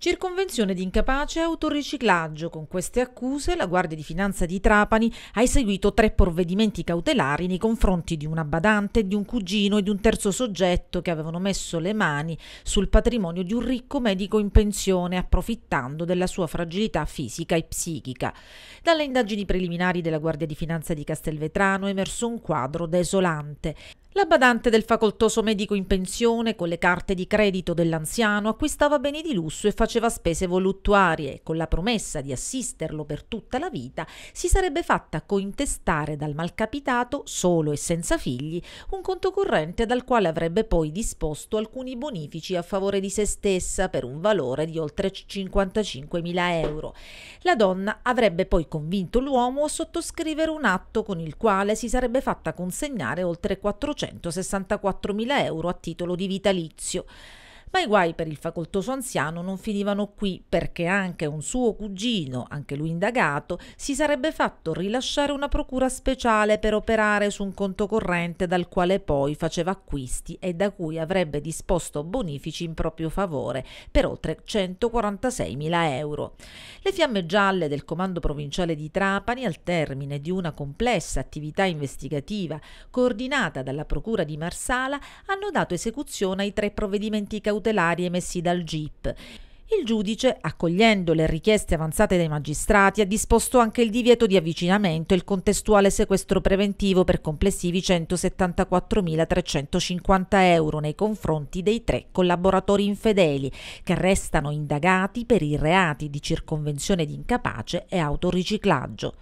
Circonvenzione di incapace e autoriciclaggio. Con queste accuse la Guardia di Finanza di Trapani ha eseguito tre provvedimenti cautelari nei confronti di una badante, di un cugino e di un terzo soggetto che avevano messo le mani sul patrimonio di un ricco medico in pensione approfittando della sua fragilità fisica e psichica. Dalle indagini preliminari della Guardia di Finanza di Castelvetrano è emerso un quadro desolante. La badante del facoltoso medico in pensione, con le carte di credito dell'anziano, acquistava beni di lusso e faceva spese voluttuarie con la promessa di assisterlo per tutta la vita si sarebbe fatta cointestare dal malcapitato, solo e senza figli, un conto corrente dal quale avrebbe poi disposto alcuni bonifici a favore di se stessa per un valore di oltre 55.000 euro. La donna avrebbe poi convinto l'uomo a sottoscrivere un atto con il quale si sarebbe fatta consegnare oltre 400 864.000 euro a titolo di vitalizio. Ma i guai per il facoltoso anziano non finivano qui perché anche un suo cugino, anche lui indagato, si sarebbe fatto rilasciare una procura speciale per operare su un conto corrente dal quale poi faceva acquisti e da cui avrebbe disposto bonifici in proprio favore per oltre 146.000 euro. Le fiamme gialle del comando provinciale di Trapani al termine di una complessa attività investigativa coordinata dalla procura di Marsala hanno dato esecuzione ai tre provvedimenti causali cautelari emessi dal GIP. Il giudice, accogliendo le richieste avanzate dai magistrati, ha disposto anche il divieto di avvicinamento e il contestuale sequestro preventivo per complessivi 174.350 euro nei confronti dei tre collaboratori infedeli, che restano indagati per i reati di circonvenzione di incapace e autoriciclaggio.